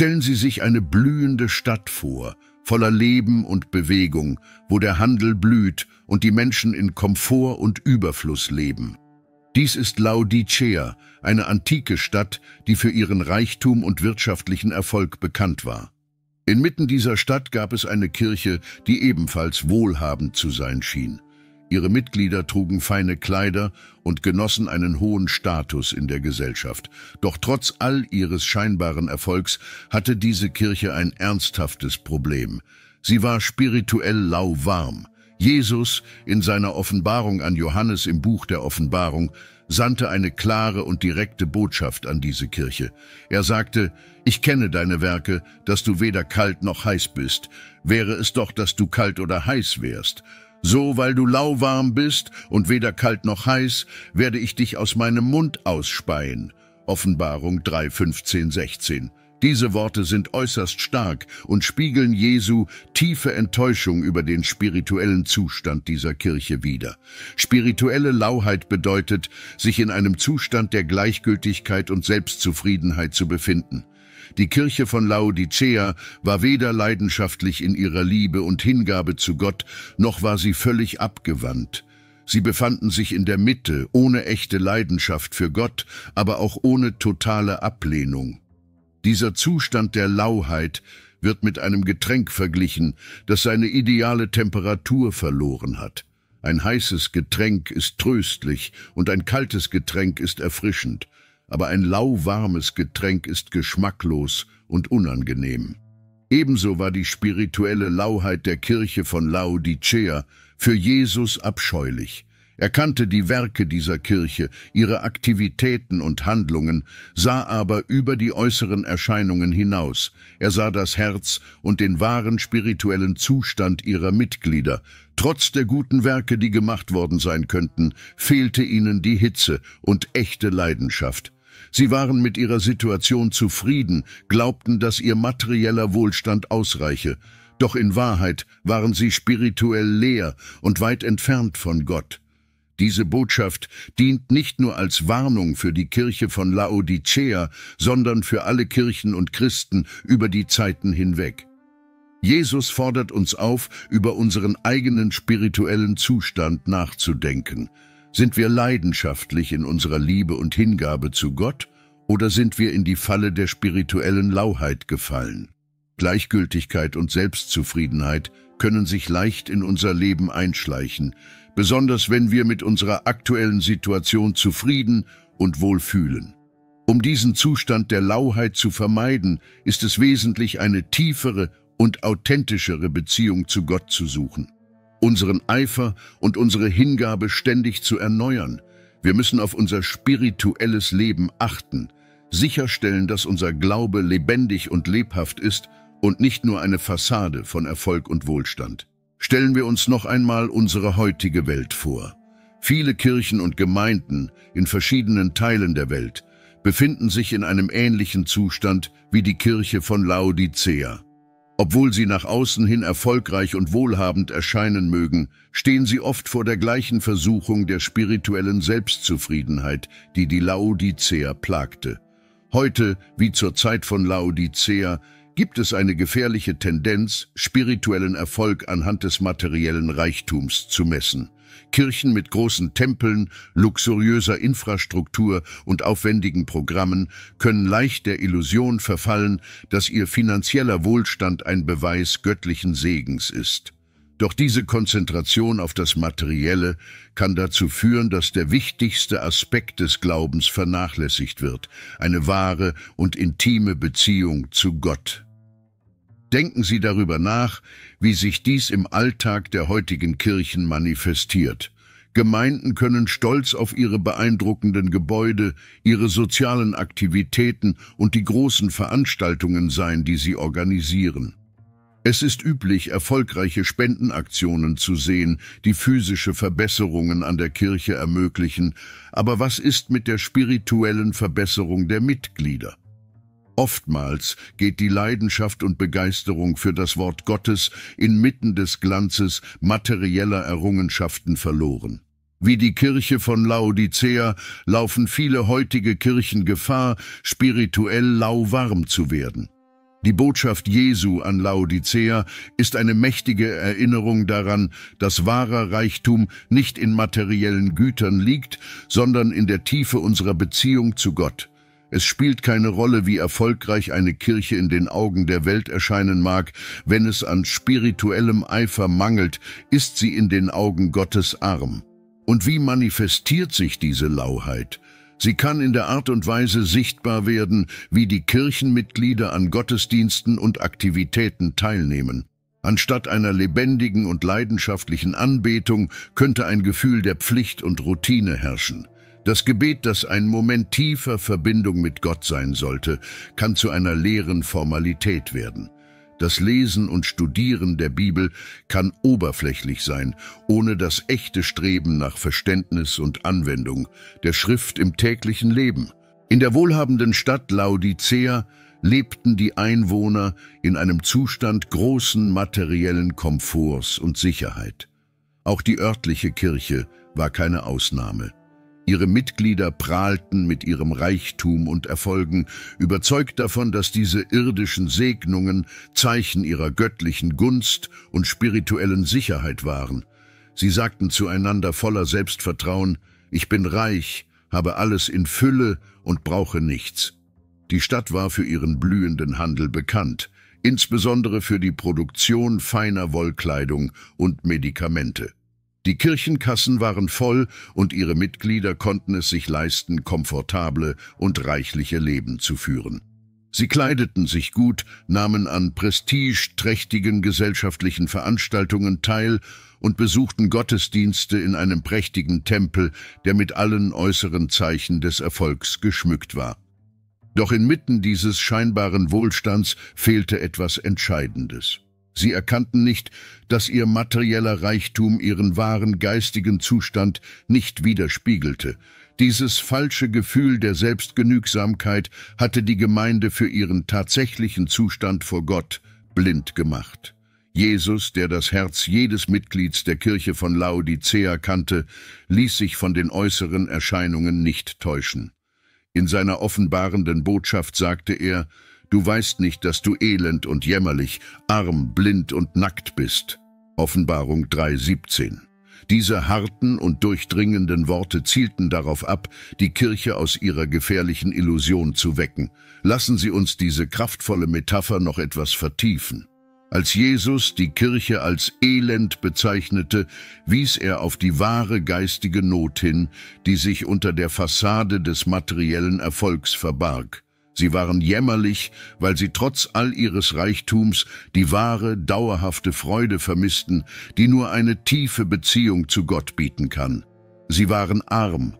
Stellen Sie sich eine blühende Stadt vor, voller Leben und Bewegung, wo der Handel blüht und die Menschen in Komfort und Überfluss leben. Dies ist Laodicea, eine antike Stadt, die für ihren Reichtum und wirtschaftlichen Erfolg bekannt war. Inmitten dieser Stadt gab es eine Kirche, die ebenfalls wohlhabend zu sein schien. Ihre Mitglieder trugen feine Kleider und genossen einen hohen Status in der Gesellschaft. Doch trotz all ihres scheinbaren Erfolgs hatte diese Kirche ein ernsthaftes Problem. Sie war spirituell lauwarm. Jesus, in seiner Offenbarung an Johannes im Buch der Offenbarung, sandte eine klare und direkte Botschaft an diese Kirche. Er sagte, ich kenne deine Werke, dass du weder kalt noch heiß bist. Wäre es doch, dass du kalt oder heiß wärst. So, weil du lauwarm bist und weder kalt noch heiß, werde ich dich aus meinem Mund ausspeien. Offenbarung 3, 15, 16. Diese Worte sind äußerst stark und spiegeln Jesu tiefe Enttäuschung über den spirituellen Zustand dieser Kirche wider. Spirituelle Lauheit bedeutet, sich in einem Zustand der Gleichgültigkeit und Selbstzufriedenheit zu befinden. Die Kirche von Laodicea war weder leidenschaftlich in ihrer Liebe und Hingabe zu Gott, noch war sie völlig abgewandt. Sie befanden sich in der Mitte, ohne echte Leidenschaft für Gott, aber auch ohne totale Ablehnung. Dieser Zustand der Lauheit wird mit einem Getränk verglichen, das seine ideale Temperatur verloren hat. Ein heißes Getränk ist tröstlich und ein kaltes Getränk ist erfrischend aber ein lauwarmes Getränk ist geschmacklos und unangenehm. Ebenso war die spirituelle Lauheit der Kirche von Laodicea für Jesus abscheulich. Er kannte die Werke dieser Kirche, ihre Aktivitäten und Handlungen, sah aber über die äußeren Erscheinungen hinaus. Er sah das Herz und den wahren spirituellen Zustand ihrer Mitglieder. Trotz der guten Werke, die gemacht worden sein könnten, fehlte ihnen die Hitze und echte Leidenschaft. Sie waren mit ihrer Situation zufrieden, glaubten, dass ihr materieller Wohlstand ausreiche, doch in Wahrheit waren sie spirituell leer und weit entfernt von Gott. Diese Botschaft dient nicht nur als Warnung für die Kirche von Laodicea, sondern für alle Kirchen und Christen über die Zeiten hinweg. Jesus fordert uns auf, über unseren eigenen spirituellen Zustand nachzudenken – sind wir leidenschaftlich in unserer Liebe und Hingabe zu Gott oder sind wir in die Falle der spirituellen Lauheit gefallen? Gleichgültigkeit und Selbstzufriedenheit können sich leicht in unser Leben einschleichen, besonders wenn wir mit unserer aktuellen Situation zufrieden und wohlfühlen. Um diesen Zustand der Lauheit zu vermeiden, ist es wesentlich, eine tiefere und authentischere Beziehung zu Gott zu suchen unseren Eifer und unsere Hingabe ständig zu erneuern. Wir müssen auf unser spirituelles Leben achten, sicherstellen, dass unser Glaube lebendig und lebhaft ist und nicht nur eine Fassade von Erfolg und Wohlstand. Stellen wir uns noch einmal unsere heutige Welt vor. Viele Kirchen und Gemeinden in verschiedenen Teilen der Welt befinden sich in einem ähnlichen Zustand wie die Kirche von Laodicea. Obwohl sie nach außen hin erfolgreich und wohlhabend erscheinen mögen, stehen sie oft vor der gleichen Versuchung der spirituellen Selbstzufriedenheit, die die Laodicea plagte. Heute, wie zur Zeit von Laodicea, gibt es eine gefährliche Tendenz, spirituellen Erfolg anhand des materiellen Reichtums zu messen. Kirchen mit großen Tempeln, luxuriöser Infrastruktur und aufwendigen Programmen können leicht der Illusion verfallen, dass ihr finanzieller Wohlstand ein Beweis göttlichen Segens ist. Doch diese Konzentration auf das Materielle kann dazu führen, dass der wichtigste Aspekt des Glaubens vernachlässigt wird, eine wahre und intime Beziehung zu Gott. Denken Sie darüber nach, wie sich dies im Alltag der heutigen Kirchen manifestiert. Gemeinden können stolz auf ihre beeindruckenden Gebäude, ihre sozialen Aktivitäten und die großen Veranstaltungen sein, die sie organisieren. Es ist üblich, erfolgreiche Spendenaktionen zu sehen, die physische Verbesserungen an der Kirche ermöglichen, aber was ist mit der spirituellen Verbesserung der Mitglieder? Oftmals geht die Leidenschaft und Begeisterung für das Wort Gottes inmitten des Glanzes materieller Errungenschaften verloren. Wie die Kirche von Laodicea laufen viele heutige Kirchen Gefahr, spirituell lauwarm zu werden. Die Botschaft Jesu an Laodicea ist eine mächtige Erinnerung daran, dass wahrer Reichtum nicht in materiellen Gütern liegt, sondern in der Tiefe unserer Beziehung zu Gott. Es spielt keine Rolle, wie erfolgreich eine Kirche in den Augen der Welt erscheinen mag, wenn es an spirituellem Eifer mangelt, ist sie in den Augen Gottes arm. Und wie manifestiert sich diese Lauheit? Sie kann in der Art und Weise sichtbar werden, wie die Kirchenmitglieder an Gottesdiensten und Aktivitäten teilnehmen. Anstatt einer lebendigen und leidenschaftlichen Anbetung könnte ein Gefühl der Pflicht und Routine herrschen. Das Gebet, das ein Moment tiefer Verbindung mit Gott sein sollte, kann zu einer leeren Formalität werden. Das Lesen und Studieren der Bibel kann oberflächlich sein, ohne das echte Streben nach Verständnis und Anwendung der Schrift im täglichen Leben. In der wohlhabenden Stadt Laodicea lebten die Einwohner in einem Zustand großen materiellen Komforts und Sicherheit. Auch die örtliche Kirche war keine Ausnahme. Ihre Mitglieder prahlten mit ihrem Reichtum und Erfolgen, überzeugt davon, dass diese irdischen Segnungen Zeichen ihrer göttlichen Gunst und spirituellen Sicherheit waren. Sie sagten zueinander voller Selbstvertrauen, ich bin reich, habe alles in Fülle und brauche nichts. Die Stadt war für ihren blühenden Handel bekannt, insbesondere für die Produktion feiner Wollkleidung und Medikamente. Die Kirchenkassen waren voll und ihre Mitglieder konnten es sich leisten, komfortable und reichliche Leben zu führen. Sie kleideten sich gut, nahmen an prestigeträchtigen gesellschaftlichen Veranstaltungen teil und besuchten Gottesdienste in einem prächtigen Tempel, der mit allen äußeren Zeichen des Erfolgs geschmückt war. Doch inmitten dieses scheinbaren Wohlstands fehlte etwas Entscheidendes. Sie erkannten nicht, dass ihr materieller Reichtum ihren wahren geistigen Zustand nicht widerspiegelte. Dieses falsche Gefühl der Selbstgenügsamkeit hatte die Gemeinde für ihren tatsächlichen Zustand vor Gott blind gemacht. Jesus, der das Herz jedes Mitglieds der Kirche von Laodicea kannte, ließ sich von den äußeren Erscheinungen nicht täuschen. In seiner offenbarenden Botschaft sagte er, Du weißt nicht, dass du elend und jämmerlich, arm, blind und nackt bist. Offenbarung 3,17. Diese harten und durchdringenden Worte zielten darauf ab, die Kirche aus ihrer gefährlichen Illusion zu wecken. Lassen Sie uns diese kraftvolle Metapher noch etwas vertiefen. Als Jesus die Kirche als elend bezeichnete, wies er auf die wahre geistige Not hin, die sich unter der Fassade des materiellen Erfolgs verbarg. Sie waren jämmerlich, weil sie trotz all ihres Reichtums die wahre, dauerhafte Freude vermissten, die nur eine tiefe Beziehung zu Gott bieten kann. Sie waren arm,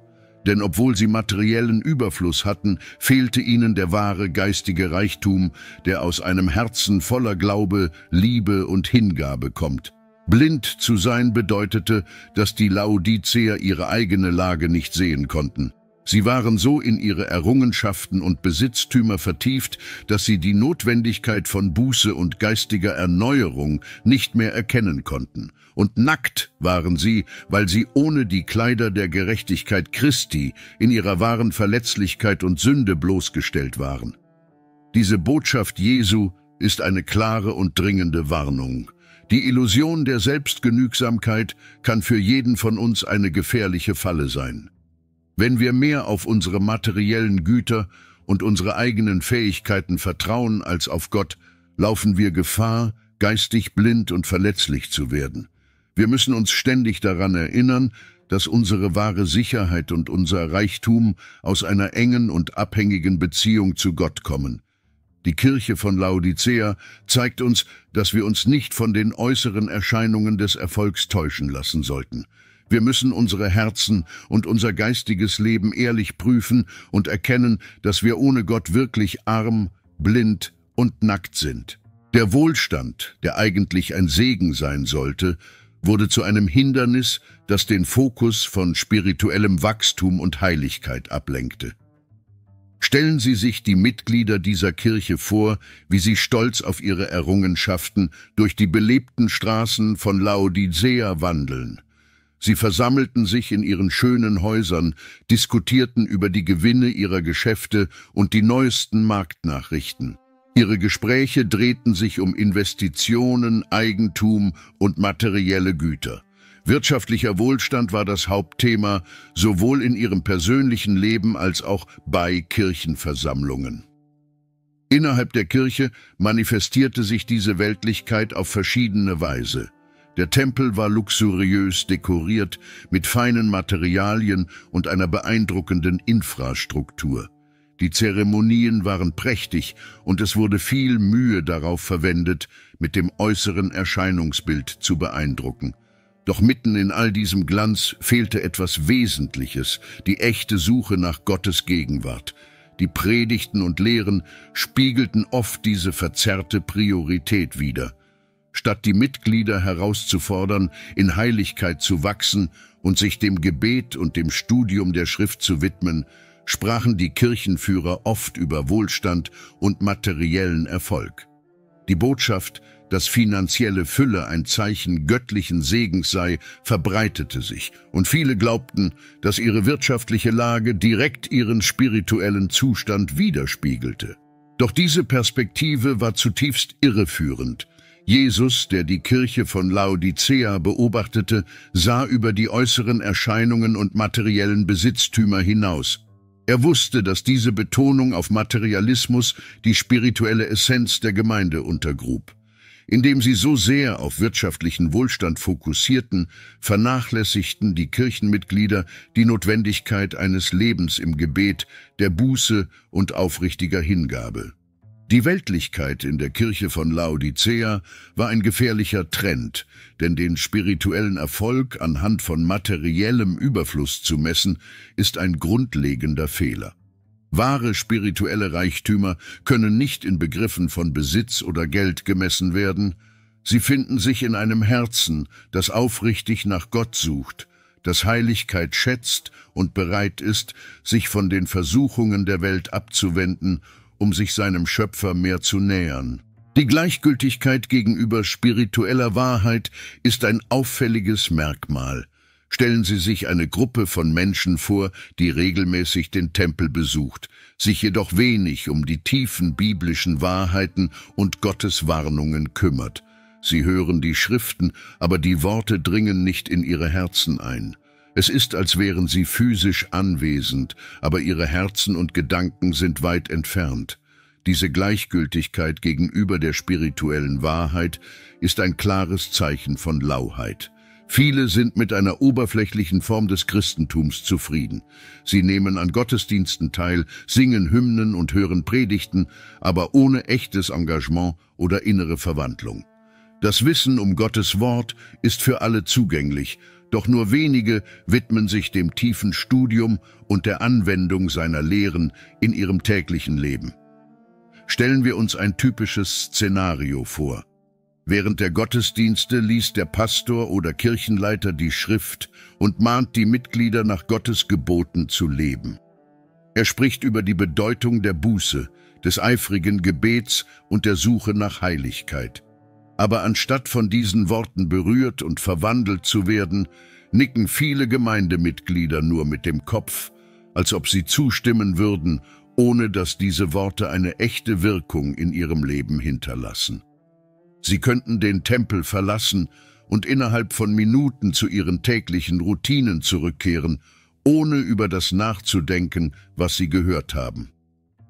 denn obwohl sie materiellen Überfluss hatten, fehlte ihnen der wahre geistige Reichtum, der aus einem Herzen voller Glaube, Liebe und Hingabe kommt. Blind zu sein bedeutete, dass die Laodiceer ihre eigene Lage nicht sehen konnten. Sie waren so in ihre Errungenschaften und Besitztümer vertieft, dass sie die Notwendigkeit von Buße und geistiger Erneuerung nicht mehr erkennen konnten. Und nackt waren sie, weil sie ohne die Kleider der Gerechtigkeit Christi in ihrer wahren Verletzlichkeit und Sünde bloßgestellt waren. Diese Botschaft Jesu ist eine klare und dringende Warnung. Die Illusion der Selbstgenügsamkeit kann für jeden von uns eine gefährliche Falle sein. Wenn wir mehr auf unsere materiellen Güter und unsere eigenen Fähigkeiten vertrauen als auf Gott, laufen wir Gefahr, geistig blind und verletzlich zu werden. Wir müssen uns ständig daran erinnern, dass unsere wahre Sicherheit und unser Reichtum aus einer engen und abhängigen Beziehung zu Gott kommen. Die Kirche von Laodicea zeigt uns, dass wir uns nicht von den äußeren Erscheinungen des Erfolgs täuschen lassen sollten. Wir müssen unsere Herzen und unser geistiges Leben ehrlich prüfen und erkennen, dass wir ohne Gott wirklich arm, blind und nackt sind. Der Wohlstand, der eigentlich ein Segen sein sollte, wurde zu einem Hindernis, das den Fokus von spirituellem Wachstum und Heiligkeit ablenkte. Stellen Sie sich die Mitglieder dieser Kirche vor, wie sie stolz auf ihre Errungenschaften durch die belebten Straßen von Laodicea wandeln. Sie versammelten sich in ihren schönen Häusern, diskutierten über die Gewinne ihrer Geschäfte und die neuesten Marktnachrichten. Ihre Gespräche drehten sich um Investitionen, Eigentum und materielle Güter. Wirtschaftlicher Wohlstand war das Hauptthema, sowohl in ihrem persönlichen Leben als auch bei Kirchenversammlungen. Innerhalb der Kirche manifestierte sich diese Weltlichkeit auf verschiedene Weise – der Tempel war luxuriös dekoriert mit feinen Materialien und einer beeindruckenden Infrastruktur. Die Zeremonien waren prächtig und es wurde viel Mühe darauf verwendet, mit dem äußeren Erscheinungsbild zu beeindrucken. Doch mitten in all diesem Glanz fehlte etwas Wesentliches, die echte Suche nach Gottes Gegenwart. Die Predigten und Lehren spiegelten oft diese verzerrte Priorität wider statt die Mitglieder herauszufordern, in Heiligkeit zu wachsen und sich dem Gebet und dem Studium der Schrift zu widmen, sprachen die Kirchenführer oft über Wohlstand und materiellen Erfolg. Die Botschaft, dass finanzielle Fülle ein Zeichen göttlichen Segens sei, verbreitete sich, und viele glaubten, dass ihre wirtschaftliche Lage direkt ihren spirituellen Zustand widerspiegelte. Doch diese Perspektive war zutiefst irreführend, Jesus, der die Kirche von Laodicea beobachtete, sah über die äußeren Erscheinungen und materiellen Besitztümer hinaus. Er wusste, dass diese Betonung auf Materialismus die spirituelle Essenz der Gemeinde untergrub. Indem sie so sehr auf wirtschaftlichen Wohlstand fokussierten, vernachlässigten die Kirchenmitglieder die Notwendigkeit eines Lebens im Gebet, der Buße und aufrichtiger Hingabe. Die Weltlichkeit in der Kirche von Laodicea war ein gefährlicher Trend, denn den spirituellen Erfolg anhand von materiellem Überfluss zu messen, ist ein grundlegender Fehler. Wahre spirituelle Reichtümer können nicht in Begriffen von Besitz oder Geld gemessen werden, sie finden sich in einem Herzen, das aufrichtig nach Gott sucht, das Heiligkeit schätzt und bereit ist, sich von den Versuchungen der Welt abzuwenden um sich seinem Schöpfer mehr zu nähern. Die Gleichgültigkeit gegenüber spiritueller Wahrheit ist ein auffälliges Merkmal. Stellen Sie sich eine Gruppe von Menschen vor, die regelmäßig den Tempel besucht, sich jedoch wenig um die tiefen biblischen Wahrheiten und Gottes Warnungen kümmert. Sie hören die Schriften, aber die Worte dringen nicht in ihre Herzen ein. Es ist, als wären sie physisch anwesend, aber ihre Herzen und Gedanken sind weit entfernt. Diese Gleichgültigkeit gegenüber der spirituellen Wahrheit ist ein klares Zeichen von Lauheit. Viele sind mit einer oberflächlichen Form des Christentums zufrieden. Sie nehmen an Gottesdiensten teil, singen Hymnen und hören Predigten, aber ohne echtes Engagement oder innere Verwandlung. Das Wissen um Gottes Wort ist für alle zugänglich, doch nur wenige widmen sich dem tiefen Studium und der Anwendung seiner Lehren in ihrem täglichen Leben. Stellen wir uns ein typisches Szenario vor. Während der Gottesdienste liest der Pastor oder Kirchenleiter die Schrift und mahnt die Mitglieder nach Gottes Geboten zu leben. Er spricht über die Bedeutung der Buße, des eifrigen Gebets und der Suche nach Heiligkeit aber anstatt von diesen Worten berührt und verwandelt zu werden, nicken viele Gemeindemitglieder nur mit dem Kopf, als ob sie zustimmen würden, ohne dass diese Worte eine echte Wirkung in ihrem Leben hinterlassen. Sie könnten den Tempel verlassen und innerhalb von Minuten zu ihren täglichen Routinen zurückkehren, ohne über das nachzudenken, was sie gehört haben.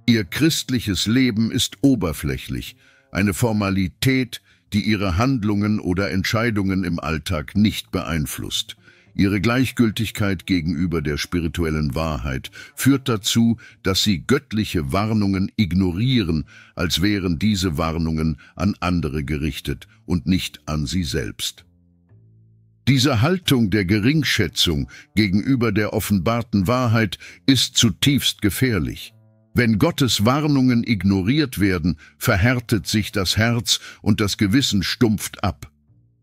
Ihr christliches Leben ist oberflächlich, eine Formalität, die ihre Handlungen oder Entscheidungen im Alltag nicht beeinflusst. Ihre Gleichgültigkeit gegenüber der spirituellen Wahrheit führt dazu, dass sie göttliche Warnungen ignorieren, als wären diese Warnungen an andere gerichtet und nicht an sie selbst. Diese Haltung der Geringschätzung gegenüber der offenbarten Wahrheit ist zutiefst gefährlich. Wenn Gottes Warnungen ignoriert werden, verhärtet sich das Herz und das Gewissen stumpft ab.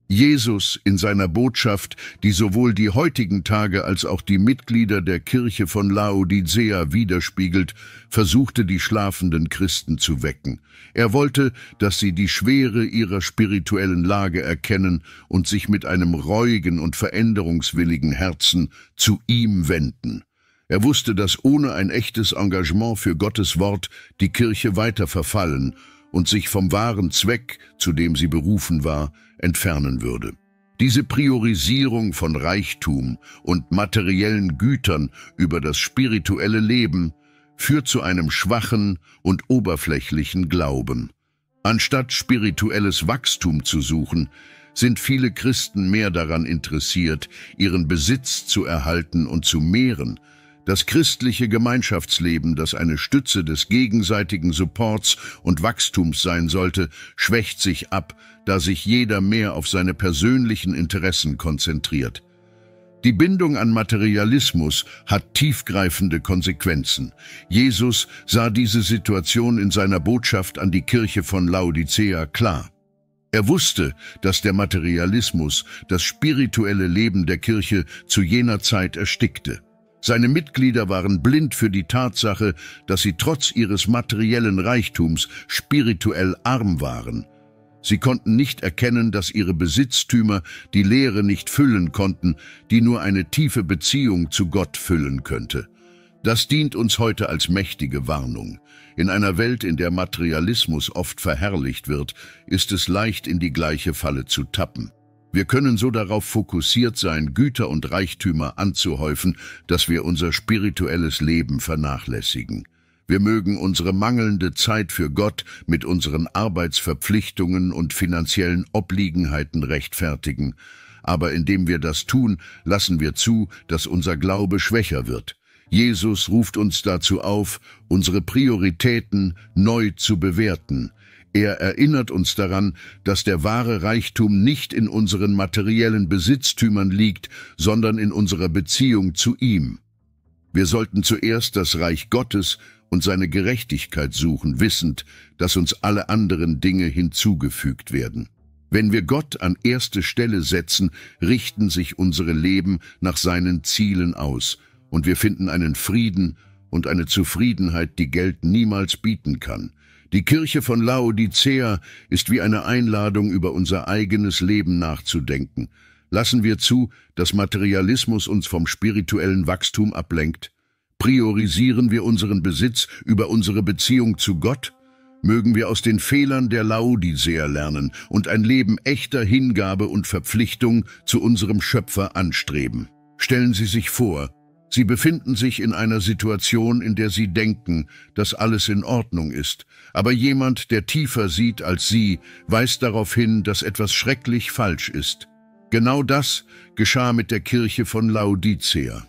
Jesus in seiner Botschaft, die sowohl die heutigen Tage als auch die Mitglieder der Kirche von Laodicea widerspiegelt, versuchte die schlafenden Christen zu wecken. Er wollte, dass sie die Schwere ihrer spirituellen Lage erkennen und sich mit einem reuigen und veränderungswilligen Herzen zu ihm wenden. Er wusste, dass ohne ein echtes Engagement für Gottes Wort die Kirche weiter verfallen und sich vom wahren Zweck, zu dem sie berufen war, entfernen würde. Diese Priorisierung von Reichtum und materiellen Gütern über das spirituelle Leben führt zu einem schwachen und oberflächlichen Glauben. Anstatt spirituelles Wachstum zu suchen, sind viele Christen mehr daran interessiert, ihren Besitz zu erhalten und zu mehren, das christliche Gemeinschaftsleben, das eine Stütze des gegenseitigen Supports und Wachstums sein sollte, schwächt sich ab, da sich jeder mehr auf seine persönlichen Interessen konzentriert. Die Bindung an Materialismus hat tiefgreifende Konsequenzen. Jesus sah diese Situation in seiner Botschaft an die Kirche von Laodicea klar. Er wusste, dass der Materialismus das spirituelle Leben der Kirche zu jener Zeit erstickte. Seine Mitglieder waren blind für die Tatsache, dass sie trotz ihres materiellen Reichtums spirituell arm waren. Sie konnten nicht erkennen, dass ihre Besitztümer die Leere nicht füllen konnten, die nur eine tiefe Beziehung zu Gott füllen könnte. Das dient uns heute als mächtige Warnung. In einer Welt, in der Materialismus oft verherrlicht wird, ist es leicht, in die gleiche Falle zu tappen. Wir können so darauf fokussiert sein, Güter und Reichtümer anzuhäufen, dass wir unser spirituelles Leben vernachlässigen. Wir mögen unsere mangelnde Zeit für Gott mit unseren Arbeitsverpflichtungen und finanziellen Obliegenheiten rechtfertigen. Aber indem wir das tun, lassen wir zu, dass unser Glaube schwächer wird. Jesus ruft uns dazu auf, unsere Prioritäten neu zu bewerten, er erinnert uns daran, dass der wahre Reichtum nicht in unseren materiellen Besitztümern liegt, sondern in unserer Beziehung zu ihm. Wir sollten zuerst das Reich Gottes und seine Gerechtigkeit suchen, wissend, dass uns alle anderen Dinge hinzugefügt werden. Wenn wir Gott an erste Stelle setzen, richten sich unsere Leben nach seinen Zielen aus, und wir finden einen Frieden und eine Zufriedenheit, die Geld niemals bieten kann. Die Kirche von Laodicea ist wie eine Einladung, über unser eigenes Leben nachzudenken. Lassen wir zu, dass Materialismus uns vom spirituellen Wachstum ablenkt? Priorisieren wir unseren Besitz über unsere Beziehung zu Gott? Mögen wir aus den Fehlern der Laodicea lernen und ein Leben echter Hingabe und Verpflichtung zu unserem Schöpfer anstreben. Stellen Sie sich vor, Sie befinden sich in einer Situation, in der sie denken, dass alles in Ordnung ist. Aber jemand, der tiefer sieht als sie, weist darauf hin, dass etwas schrecklich falsch ist. Genau das geschah mit der Kirche von Laodicea.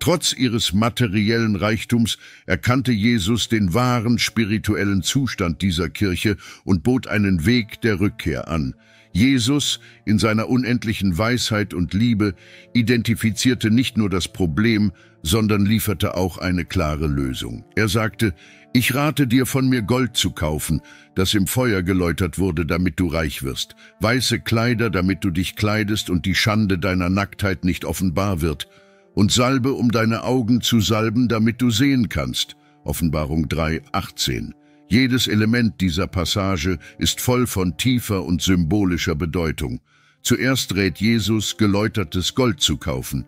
Trotz ihres materiellen Reichtums erkannte Jesus den wahren spirituellen Zustand dieser Kirche und bot einen Weg der Rückkehr an – Jesus in seiner unendlichen Weisheit und Liebe identifizierte nicht nur das Problem, sondern lieferte auch eine klare Lösung. Er sagte, ich rate dir, von mir Gold zu kaufen, das im Feuer geläutert wurde, damit du reich wirst, weiße Kleider, damit du dich kleidest und die Schande deiner Nacktheit nicht offenbar wird, und Salbe, um deine Augen zu salben, damit du sehen kannst. Offenbarung 3, 18. Jedes Element dieser Passage ist voll von tiefer und symbolischer Bedeutung. Zuerst rät Jesus, geläutertes Gold zu kaufen.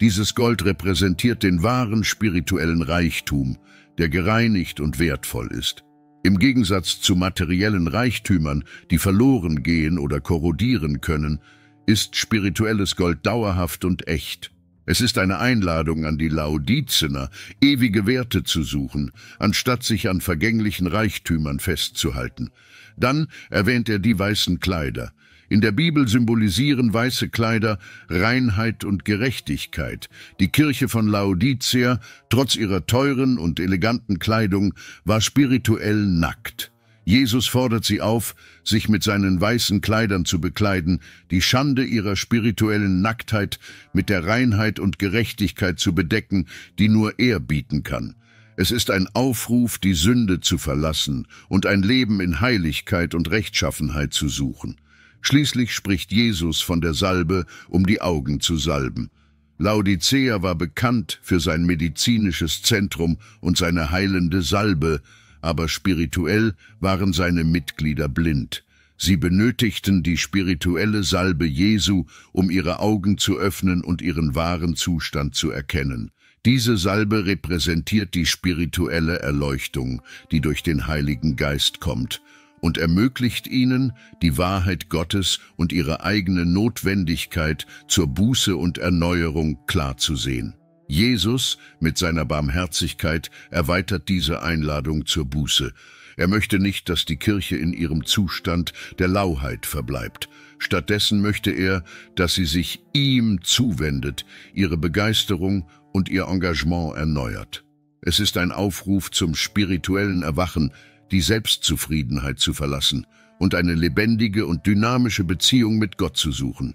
Dieses Gold repräsentiert den wahren spirituellen Reichtum, der gereinigt und wertvoll ist. Im Gegensatz zu materiellen Reichtümern, die verloren gehen oder korrodieren können, ist spirituelles Gold dauerhaft und echt. Es ist eine Einladung an die Laodizener, ewige Werte zu suchen, anstatt sich an vergänglichen Reichtümern festzuhalten. Dann erwähnt er die weißen Kleider. In der Bibel symbolisieren weiße Kleider Reinheit und Gerechtigkeit. Die Kirche von Laodicea, trotz ihrer teuren und eleganten Kleidung, war spirituell nackt. Jesus fordert sie auf, sich mit seinen weißen Kleidern zu bekleiden, die Schande ihrer spirituellen Nacktheit mit der Reinheit und Gerechtigkeit zu bedecken, die nur er bieten kann. Es ist ein Aufruf, die Sünde zu verlassen und ein Leben in Heiligkeit und Rechtschaffenheit zu suchen. Schließlich spricht Jesus von der Salbe, um die Augen zu salben. Laodicea war bekannt für sein medizinisches Zentrum und seine heilende Salbe, aber spirituell waren seine Mitglieder blind. Sie benötigten die spirituelle Salbe Jesu, um ihre Augen zu öffnen und ihren wahren Zustand zu erkennen. Diese Salbe repräsentiert die spirituelle Erleuchtung, die durch den Heiligen Geist kommt und ermöglicht ihnen, die Wahrheit Gottes und ihre eigene Notwendigkeit zur Buße und Erneuerung klarzusehen. Jesus mit seiner Barmherzigkeit erweitert diese Einladung zur Buße. Er möchte nicht, dass die Kirche in ihrem Zustand der Lauheit verbleibt. Stattdessen möchte er, dass sie sich ihm zuwendet, ihre Begeisterung und ihr Engagement erneuert. Es ist ein Aufruf zum spirituellen Erwachen, die Selbstzufriedenheit zu verlassen und eine lebendige und dynamische Beziehung mit Gott zu suchen.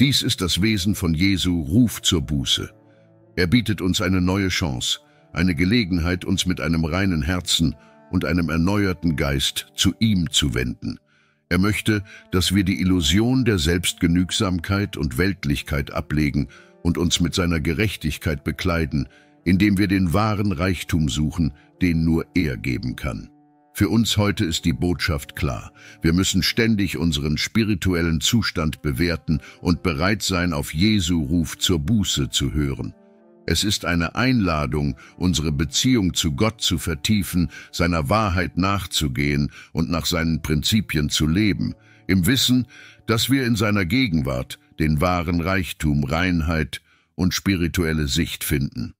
Dies ist das Wesen von Jesu Ruf zur Buße. Er bietet uns eine neue Chance, eine Gelegenheit, uns mit einem reinen Herzen und einem erneuerten Geist zu ihm zu wenden. Er möchte, dass wir die Illusion der Selbstgenügsamkeit und Weltlichkeit ablegen und uns mit seiner Gerechtigkeit bekleiden, indem wir den wahren Reichtum suchen, den nur er geben kann. Für uns heute ist die Botschaft klar. Wir müssen ständig unseren spirituellen Zustand bewerten und bereit sein, auf Jesu Ruf zur Buße zu hören. Es ist eine Einladung, unsere Beziehung zu Gott zu vertiefen, seiner Wahrheit nachzugehen und nach seinen Prinzipien zu leben, im Wissen, dass wir in seiner Gegenwart den wahren Reichtum, Reinheit und spirituelle Sicht finden.